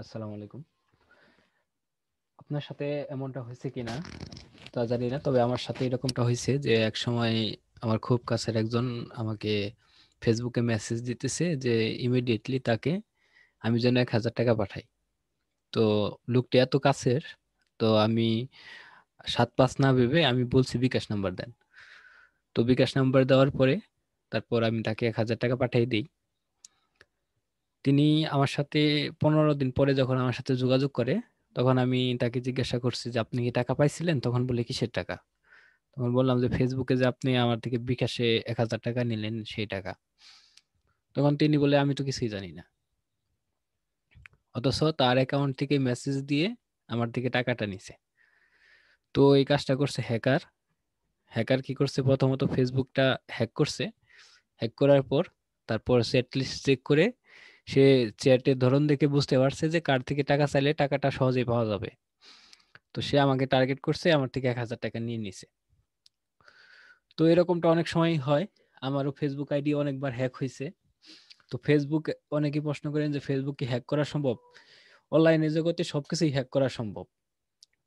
আসসালামু আলাইকুম আপনার সাথে এমনটা হয়েছে কিনা তা জানি না তবে আমার সাথে এরকমটা হয়েছে যে এক সময় আমার খুব কাছের একজন আমাকে ফেসবুকে মেসেজ দিতেছে যে ইমিডিয়েটলি তাকে আমি যেন এক হাজার টাকা পাঠাই তো লোকটি এত কাছের তো আমি সাত পাঁচ না ভেবে আমি বলছি বিকাশ নাম্বার দেন তো বিকাশ নাম্বার দেওয়ার পরে তারপর আমি তাকে এক হাজার টাকা পাঠিয়ে দিই তিনি আমার সাথে পনেরো দিন পরে যখন আমার সাথে যোগাযোগ করে, তখন আমি তাকে জিজ্ঞাসা করছি যে, "আপনি কি টাকা পাইছিলেন?" তখন বলে, "কিসের টাকা?" তখন বললাম যে, ফেসবুকে যে আপনি আমার থেকে বিকাশে এক হাজার টাকা নিলেন সেই টাকা।" তখন তিনি বলে, "আমি তো কিছুই জানি না।" অথচ তার অ্যাকাউন্ট থেকে মেসেজ দিয়ে আমার থেকে টাকাটা নিছে। তো এই কাজটা করছে হ্যাকার। হ্যাকার কি করছে প্রথমত ফেসবুকটা হ্যাক করছে। হ্যাক করার পর তারপর সেট লিস্ট চেক করে সে চেয়ারটির ধরন দেখে বুঝতে পারছে যে কার থেকে টাকা চাইলে টাকাটা সহজেই পাওয়া যাবে তো সে আমাকে টার্গেট করছে আমার থেকে এক হাজার টাকা নিয়ে নিছে তো এরকমটা অনেক সময় হয় আমারও ফেসবুক আইডি অনেকবার হ্যাক হয়েছে তো ফেসবুক অনেকে প্রশ্ন করেন যে ফেসবুক কি হ্যাক করা সম্ভব অনলাইনে জগতে সবকিছুই হ্যাক করা সম্ভব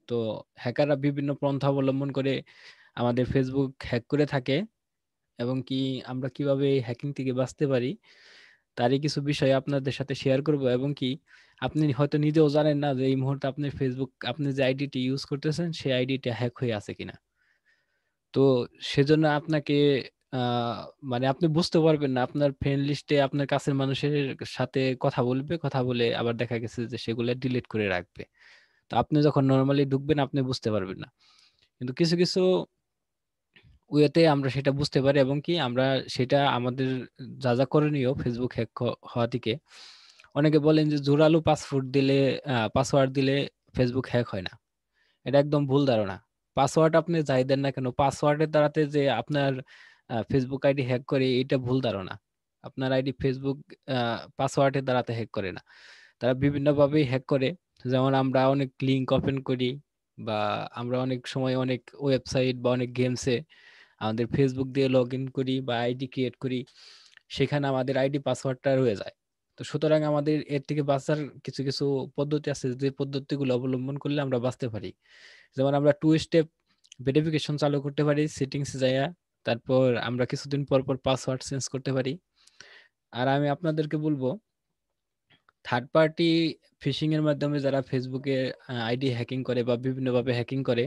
তো হ্যাকাররা বিভিন্ন পন্থা অবলম্বন করে আমাদের ফেসবুক হ্যাক করে থাকে এবং কি আমরা কিভাবে হ্যাকিং থেকে বাঁচতে পারি তারই কিছু বিষয় আপনাদের সাথে শেয়ার করব এবং কি আপনি হয়তো নিজেও জানেন না যে এই মুহূর্তে আপনি ফেসবুক আপনি যে আইডিটি ইউজ করতেছেন সেই আইডিটি হ্যাক হয়ে আছে কিনা তো সেজন্য আপনাকে মানে আপনি বুঝতে পারবেন না আপনার ফ্রেন্ড লিস্টে আপনার কাছের মানুষের সাথে কথা বলবে কথা বলে আবার দেখা গেছে যে সেগুলো ডিলিট করে রাখবে তো আপনি যখন নর্মালি ঢুকবেন আপনি বুঝতে পারবেন না কিন্তু কিছু কিছু ওয়েতে আমরা সেটা বুঝতে পারি এবং কি আমরা সেটা আমাদের যা যা করণীয় ফেসবুক হ্যাক হওয়া থেকে অনেকে বলেন যে জোরালো পাসওয়ার্ড দিলে পাসওয়ার্ড দিলে ফেসবুক হ্যাক হয় না এটা একদম ভুল ধারণা পাসওয়ার্ড আপনি যাই দেন না কেন পাসওয়ার্ডের দ্বারাতে যে আপনার ফেসবুক আইডি হ্যাক করে এটা ভুল ধারণা আপনার আইডি ফেসবুক পাসওয়ার্ডের দ্বারাতে হ্যাক করে না তারা বিভিন্নভাবেই হ্যাক করে যেমন আমরা অনেক লিঙ্ক ওপেন করি বা আমরা অনেক সময় অনেক ওয়েবসাইট বা অনেক গেমসে আমাদের ফেসবুক দিয়ে লগ ইন করি বা আইডি ক্রিয়েট করি সেখানে আমাদের আইডি পাসওয়ার্ডটা রয়ে যায় তো সুতরাং আমাদের এর থেকে বাঁচার কিছু কিছু পদ্ধতি আছে যে পদ্ধতিগুলো অবলম্বন করলে আমরা বাঁচতে পারি যেমন আমরা টু স্টেপ ভেরিফিকেশন চালু করতে পারি সেটিংস যাইয়া তারপর আমরা কিছুদিন পর পর পাসওয়ার্ড চেঞ্জ করতে পারি আর আমি আপনাদেরকে বলবো থার্ড পার্টি ফিশিং এর মাধ্যমে যারা ফেসবুকে আইডি হ্যাকিং করে বা বিভিন্নভাবে হ্যাকিং করে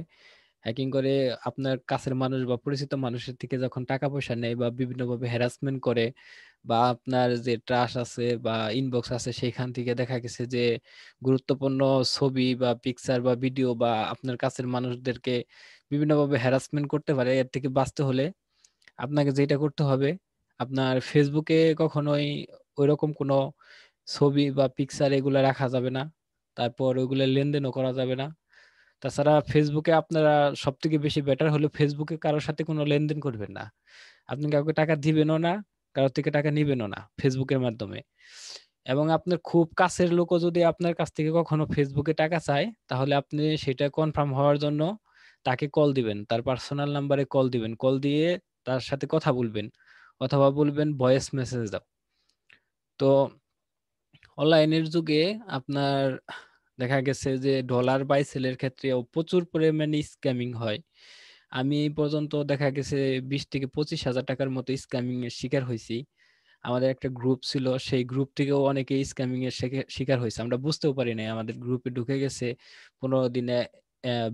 হ্যাকিং করে আপনার কাছের মানুষ বা পরিচিত মানুষের থেকে যখন টাকা পয়সা নেয় বা বিভিন্নভাবে হ্যারাসমেন্ট করে বা আপনার যে ট্রাস্ট আছে বা ইনবক্স আছে সেইখান থেকে দেখা গেছে যে গুরুত্বপূর্ণ ছবি বা পিকচার বা ভিডিও বা আপনার কাছের মানুষদেরকে বিভিন্নভাবে হ্যারাসমেন্ট করতে পারে এর থেকে বাঁচতে হলে আপনাকে যেটা করতে হবে আপনার ফেসবুকে কখনোই ওইরকম কোনো ছবি বা পিকচার এগুলো রাখা যাবে না তারপর ওইগুলো লেনদেনও করা যাবে না তাছাড়া ফেসবুকে আপনারা সব থেকে বেশি বেটার হলো ফেসবুকে কারোর সাথে কোনো লেনদেন করবেন না আপনি কাউকে টাকা দিবেনও না কারোর থেকে টাকা নিবেনও না ফেসবুকের মাধ্যমে এবং আপনার খুব কাছের লোকও যদি আপনার কাছ থেকে কখনো ফেসবুকে টাকা চায় তাহলে আপনি সেটা কনফার্ম হওয়ার জন্য তাকে কল দিবেন তার পার্সোনাল নাম্বারে কল দিবেন কল দিয়ে তার সাথে কথা বলবেন অথবা বলবেন ভয়েস মেসেজ দাও তো অনলাইনের যুগে আপনার দেখা গেছে যে ডলার বাই সেলের ক্ষেত্রে প্রচুর পরিমাণে স্ক্যামিং হয় আমি এই পর্যন্ত দেখা গেছে বিশ থেকে পঁচিশ হাজার টাকার মতো স্ক্যামিং এর শিকার হয়েছি আমাদের একটা গ্রুপ ছিল সেই গ্রুপ থেকেও অনেকে স্ক্যামিং এর শিকার হয়েছে আমরা বুঝতেও পারি নাই আমাদের গ্রুপে ঢুকে গেছে পনেরো দিনে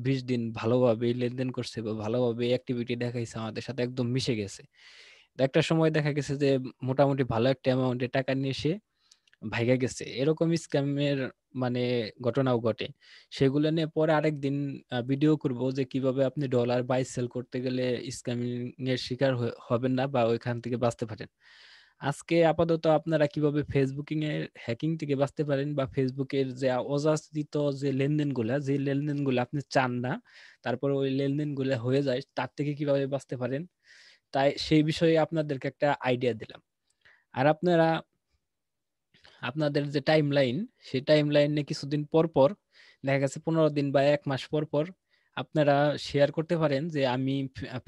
বিশ দিন ভালোভাবে লেনদেন করছে বা ভালোভাবে অ্যাক্টিভিটি দেখাইছে আমাদের সাথে একদম মিশে গেছে একটা সময় দেখা গেছে যে মোটামুটি ভালো একটা অ্যামাউন্টে টাকা নিয়ে সে ভাইগা গেছে এরকম স্ক্যামের মানে ঘটনাও ঘটে সেগুলো নিয়ে পরে আরেকদিন ভিডিও করব যে কিভাবে আপনি ডলার বাই সেল করতে গেলে স্ক্যামিং এর শিকার হবেন না বা ওইখান থেকে বাঁচতে পারেন আজকে আপাতত আপনারা কিভাবে ফেসবুকিং এর হ্যাকিং থেকে বাঁচতে পারেন বা ফেসবুকের যে অযাচিত যে লেনদেনগুলা যে লেনদেনগুলো আপনি চান না তারপর ওই লেনদেনগুলো হয়ে যায় তার থেকে কিভাবে বাঁচতে পারেন তাই সেই বিষয়ে আপনাদেরকে একটা আইডিয়া দিলাম আর আপনারা আপনাদের যে টাইম লাইন সেই টাইম লাইনে কিছুদিন পর পর দেখা গেছে পনেরো দিন বা এক মাস পর পর আপনারা শেয়ার করতে পারেন যে আমি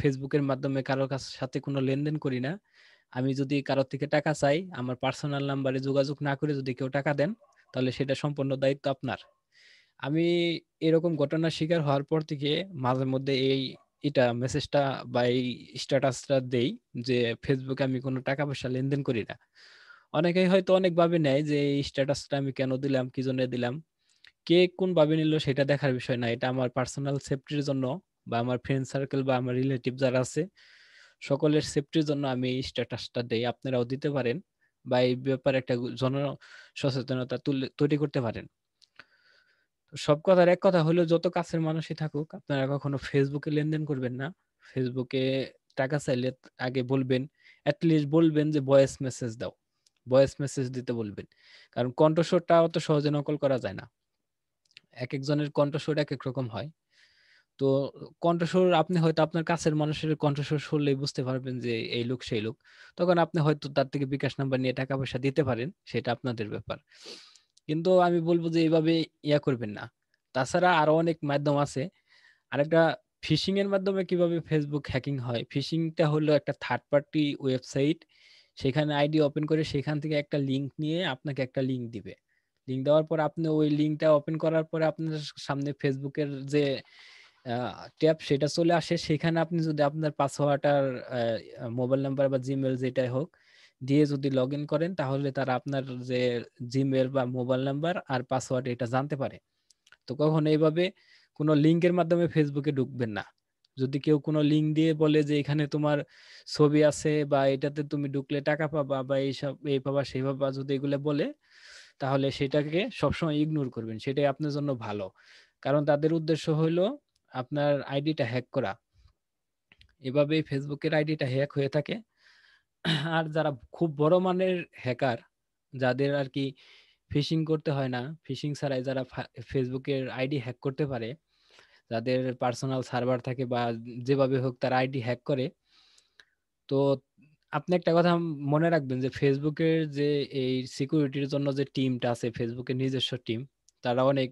ফেসবুকের মাধ্যমে কারোর সাথে কোনো লেনদেন করি না আমি যদি কারোর থেকে টাকা চাই আমার পার্সোনাল নাম্বারে যোগাযোগ না করে যদি কেউ টাকা দেন তাহলে সেটা সম্পূর্ণ দায়িত্ব আপনার আমি এরকম ঘটনার শিকার হওয়ার পর থেকে মাঝে মধ্যে এই এটা মেসেজটা বা এই স্ট্যাটাসটা দেই যে ফেসবুকে আমি কোনো টাকা পয়সা লেনদেন করি না অনেকেই হয়তো অনেকভাবে নেয় যে এই স্ট্যাটাসটা আমি কেন দিলাম কি জন্য দিলাম কে কোন ভাবে নিল সেটা দেখার বিষয় না এটা আমার পার্সোনাল সেফটির জন্য বা আমার ফ্রেন্ড সার্কেল বা আমার রিলেটিভ যারা আছে সকলের সেফটির জন্য আমি এই স্ট্যাটাসটা দেই আপনারাও দিতে পারেন বা এই ব্যাপারে একটা জন সচেতনতা তৈরি করতে পারেন সব কথার এক কথা হলো যত কাছের মানুষই থাকুক আপনারা কখনো ফেসবুকে লেনদেন করবেন না ফেসবুকে টাকা চাইলে আগে বলবেন অ্যাটলিস্ট বলবেন যে ভয়েস মেসেজ দাও ভয়েস মেসেজ দিতে বলবেন কারণ কণ্ঠস্বরটা অত সহজে নকল করা যায় না এক একজনের কণ্ঠস্বর এক এক রকম হয় তো কণ্ঠস্বর আপনি হয়তো আপনার কাছের মানুষের কণ্ঠস্বর শুনলেই বুঝতে পারবেন যে এই লোক সেই লোক তখন আপনি হয়তো তার থেকে বিকাশ নাম্বার নিয়ে টাকা পয়সা দিতে পারেন সেটা আপনাদের ব্যাপার কিন্তু আমি বলবো যে এইভাবে ইয়া করবেন না তাছাড়া আরো অনেক মাধ্যম আছে আরেকটা ফিশিং এর মাধ্যমে কিভাবে ফেসবুক হ্যাকিং হয় ফিশিংটা হলো একটা থার্ড পার্টি ওয়েবসাইট সেখানে আইডি ওপেন করে সেখান থেকে একটা লিঙ্ক নিয়ে আপনাকে একটা লিঙ্ক দিবে লিঙ্ক দেওয়ার পর আপনি ওই লিঙ্কটা ওপেন করার পরে আপনার সামনে ফেসবুকের যে ট্যাপ সেটা চলে আসে সেখানে আপনি যদি আপনার পাসওয়ার্ড আর মোবাইল নাম্বার বা জিমেল যেটাই হোক দিয়ে যদি লগ ইন করেন তাহলে তারা আপনার যে জিমেল বা মোবাইল নাম্বার আর পাসওয়ার্ড এটা জানতে পারে তো কখনো এইভাবে কোনো লিঙ্কের মাধ্যমে ফেসবুকে ঢুকবেন না যদি কেউ কোনো লিঙ্ক দিয়ে বলে যে এখানে তোমার ছবি আছে বা এটাতে তুমি ঢুকলে টাকা পাবা বা এইসব এই পাবা সেই পাবা যদি এগুলো বলে তাহলে সেটাকে সবসময় ইগনোর করবেন সেটাই আপনার জন্য ভালো কারণ তাদের উদ্দেশ্য হলো আপনার আইডিটা হ্যাক করা এভাবেই ফেসবুকের আইডিটা হ্যাক হয়ে থাকে আর যারা খুব বড় মানের হ্যাকার যাদের আর কি ফিশিং করতে হয় না ফিশিং ছাড়াই যারা ফেসবুকের আইডি হ্যাক করতে পারে যাদের পার্সোনাল সার্ভার থাকে বা যেভাবে হোক তারা আইডি হ্যাক করে তো আপনি একটা কথা মনে রাখবেন যে ফেসবুকের যে এই সিকিউরিটির জন্য যে টিমটা আছে ফেসবুকের নিজস্ব টিম তারা অনেক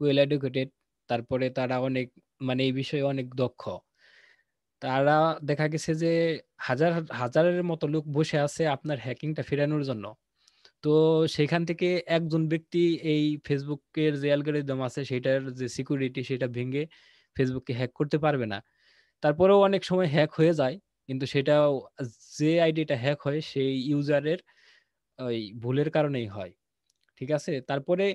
ওয়েল এডুকেটেড তারপরে তারা অনেক মানে এই বিষয়ে অনেক দক্ষ তারা দেখা গেছে যে হাজার হাজারের মতো লোক বসে আছে আপনার হ্যাকিংটা ফেরানোর জন্য তো সেখান থেকে একজন ব্যক্তি এই ফেসবুকের যে অ্যালগোরিদম আছে সেটার যে সিকিউরিটি সেটা ভেঙে ফেসবুককে হ্যাক করতে পারবে না তারপরেও অনেক সময় হ্যাক হয়ে যায় কিন্তু সেটা যে আইডিটা হ্যাক হয় সেই ইউজারের ওই ভুলের কারণেই হয় ঠিক আছে তারপরে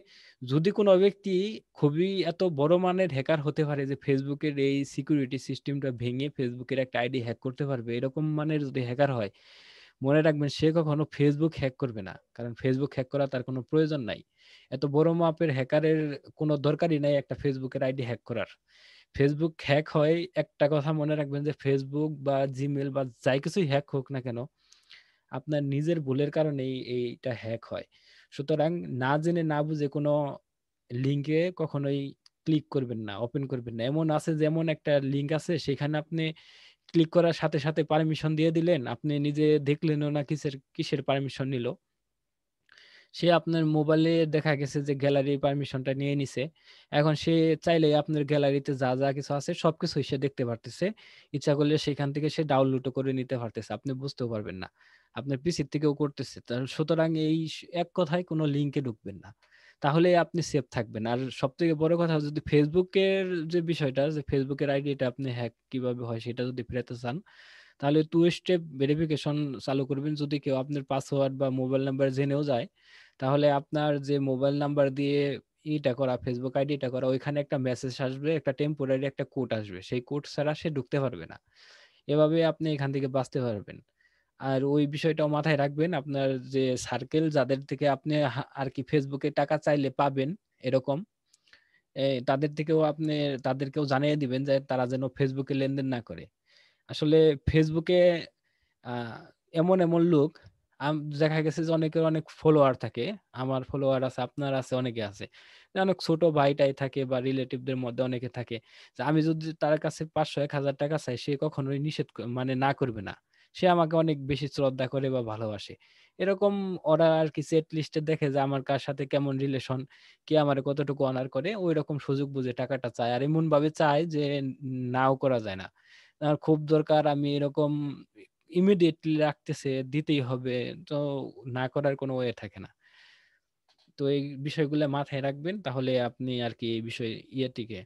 যদি কোনো ব্যক্তি খুবই এত বড় মানের হ্যাকার হতে পারে যে ফেসবুকের এই সিকিউরিটি সিস্টেমটা ভেঙে ফেসবুকের একটা আইডি হ্যাক করতে পারবে এরকম মানের যদি হ্যাকার হয় মনে রাখবেন সে কখনো ফেসবুক হ্যাক করবে না কারণ ফেসবুক হ্যাক করা তার কোনো প্রয়োজন নাই এত বড় মাপের হ্যাকারের কোনো দরকারই নাই একটা ফেসবুকের আইডি হ্যাক করার ফেসবুক হ্যাক হয় একটা কথা মনে রাখবেন যে ফেসবুক বা জিমেল বা যাই কিছুই হ্যাক হোক না কেন আপনার নিজের ভুলের কারণেই এইটা হ্যাক হয় সুতরাং না জেনে না বুঝে কোনো লিঙ্কে কখনোই ক্লিক করবেন না ওপেন করবেন না এমন আছে যেমন একটা লিঙ্ক আছে সেখানে আপনি ক্লিক করার সাথে সাথে পারমিশন দিয়ে দিলেন আপনি নিজে দেখলেন না কিসের কিসের পারমিশন নিল সে আপনার মোবাইলে দেখা গেছে যে গ্যালারি পারমিশনটা নিয়ে নিছে এখন সে চাইলে আপনার গ্যালারিতে যা যা কিছু আছে সব সবকিছুই সে দেখতে পারতেছে ইচ্ছা করলে সেখান থেকে সে ডাউনলোডও করে নিতে পারতেছে আপনি বুঝতেও পারবেন না আপনার পিসির থেকেও করতেছে সুতরাং এই এক কথায় কোনো লিঙ্কে ঢুকবেন না তাহলে আপনি সেফ থাকবেন আর সব থেকে বড় কথা যদি ফেসবুকের যে বিষয়টা যে ফেসবুকের আইডিটা আপনি হ্যাক কিভাবে হয় সেটা যদি ফেরাতে চান তাহলে টু স্টেপ ভেরিফিকেশন চালু করবেন যদি কেউ আপনার পাসওয়ার্ড বা মোবাইল নাম্বার জেনেও যায় তাহলে আপনার যে মোবাইল নাম্বার দিয়ে ইটা করা ফেসবুক আইডিটা করা ওইখানে একটা মেসেজ আসবে একটা টেম্পোরারি একটা কোড আসবে সেই কোড ছাড়া সে ঢুকতে পারবে না এভাবে আপনি এখান থেকে বাঁচতে পারবেন আর ওই বিষয়টাও মাথায় রাখবেন আপনার যে সার্কেল যাদের থেকে আপনি আর কি ফেসবুকে টাকা চাইলে পাবেন এরকম তাদের থেকেও আপনি তাদেরকেও জানিয়ে দিবেন যে তারা যেন ফেসবুকে লেনদেন না করে আসলে ফেসবুকে এমন এমন লোক দেখা গেছে যে অনেকের অনেক ফলোয়ার থাকে আমার ফলোয়ার আছে আপনার আছে অনেকে আছে অনেক ছোট ভাইটাই থাকে বা রিলেটিভদের মধ্যে অনেকে থাকে আমি যদি তার কাছে পাঁচশো এক হাজার টাকা চাই সে কখনোই নিষেধ মানে না করবে না সে আমাকে অনেক বেশি শ্রদ্ধা করে বা ভালোবাসে এরকম ওরা আর কি সেট লিস্টে দেখে যে আমার কার সাথে কেমন রিলেশন কি আমার কতটুকু অনার করে ওই রকম সুযোগ বুঝে টাকাটা চায় আর এমন ভাবে চায় যে নাও করা যায় না আর খুব দরকার আমি এরকম ইমিডিয়েটলি রাখতেছে দিতেই হবে তো না করার কোনো ওয়ে থাকে না তো এই বিষয়গুলো মাথায় রাখবেন তাহলে আপনি আর কি এই বিষয় ইয়েটিকে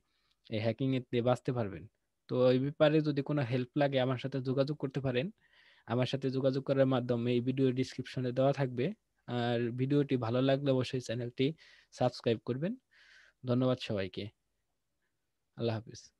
এই হ্যাকিং এতে বাঁচতে পারবেন তো এই ব্যাপারে যদি কোনো হেল্প লাগে আমার সাথে যোগাযোগ করতে পারেন আমার সাথে যোগাযোগ করার মাধ্যমে এই ভিডিও ডিসক্রিপশনে দেওয়া থাকবে আর ভিডিওটি ভালো লাগলে অবশ্যই চ্যানেলটি সাবস্ক্রাইব করবেন ধন্যবাদ সবাইকে আল্লাহ হাফিজ